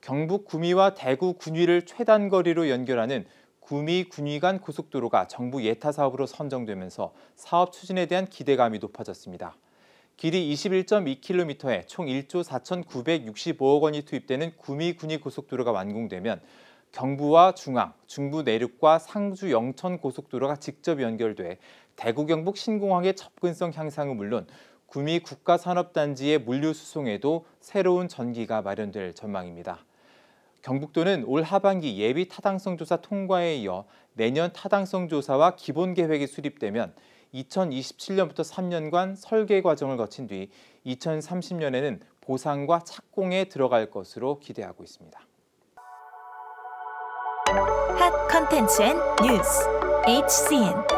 경북 구미와 대구 군위를 최단거리로 연결하는 구미 군위 간 고속도로가 정부 예타 사업으로 선정되면서 사업 추진에 대한 기대감이 높아졌습니다. 길이 21.2km에 총 1조 4,965억 원이 투입되는 구미 군위 고속도로가 완공되면 경부와 중앙, 중부 내륙과 상주 영천 고속도로가 직접 연결돼 대구 경북 신공항의 접근성 향상은 물론 구미 국가산업단지의 물류 수송에도 새로운 전기가 마련될 전망입니다. 경북도는 올 하반기 예비 타당성 조사 통과에 이어 내년 타당성 조사와 기본 계획이 수립되면 2027년부터 3년간 설계 과정을 거친 뒤 2030년에는 보상과 착공에 들어갈 것으로 기대하고 있습니다. 핫 컨텐츠 앤 뉴스 HCN